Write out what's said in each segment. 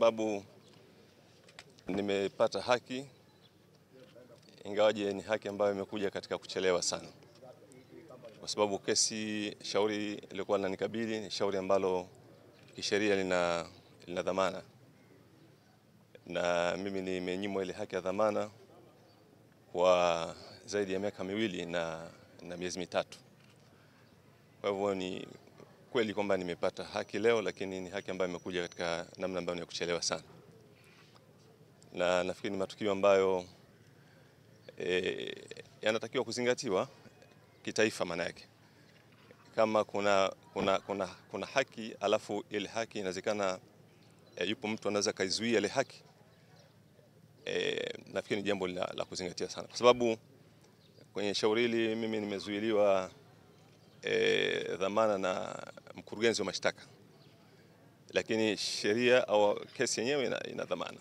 sababu nimepata haki, ingawaje ni haki ambayo imekuja katika kuchelewa sana, kwa sababu kesi, shauri iliyokuwa linanikabili ni shauri ambalo kisheria lina, lina dhamana na mimi nimenyimwa ile haki ya dhamana kwa zaidi ya miaka miwili na, na miezi mitatu. Kwa hivyo ni kweli kwamba nimepata haki leo, lakini ni haki ambayo imekuja katika namna ambayo ni ya kuchelewa sana, na nafikiri ni matukio ambayo e, yanatakiwa kuzingatiwa kitaifa. Maana yake kama kuna, kuna, kuna, kuna haki alafu ile haki inawezekana e, yupo mtu anaweza kaizuia ile haki e, nafikiri ni jambo la, la kuzingatia sana, kwa sababu kwenye shauri hili mimi nimezuiliwa E, dhamana na mkurugenzi wa mashtaka, lakini sheria au kesi yenyewe ina, ina dhamana.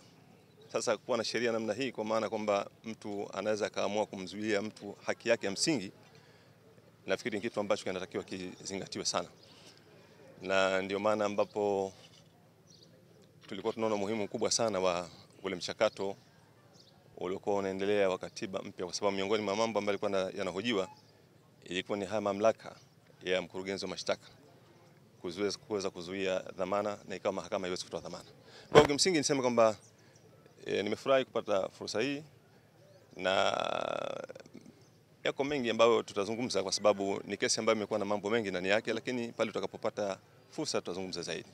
Sasa kuwa na sheria namna hii, kwa maana kwamba mtu anaweza akaamua kumzuilia mtu haki yake ya msingi, nafikiri ni kitu ambacho kinatakiwa kizingatiwe sana, na ndio maana ambapo tulikuwa tunaona umuhimu mkubwa sana wa ule mchakato uliokuwa unaendelea wa katiba mpya, kwa sababu miongoni mwa mambo ambayo yalikuwa yanahojiwa ilikuwa ni haya mamlaka ya mkurugenzi wa mashtaka kuweza kuzuia dhamana na ikawa mahakama iweze kutoa dhamana. Kwa hiyo kimsingi niseme kwamba e, nimefurahi kupata fursa hii na yako mengi ambayo tutazungumza kwa sababu ni kesi ambayo imekuwa na mambo mengi ndani yake, lakini pale tutakapopata fursa tutazungumza zaidi.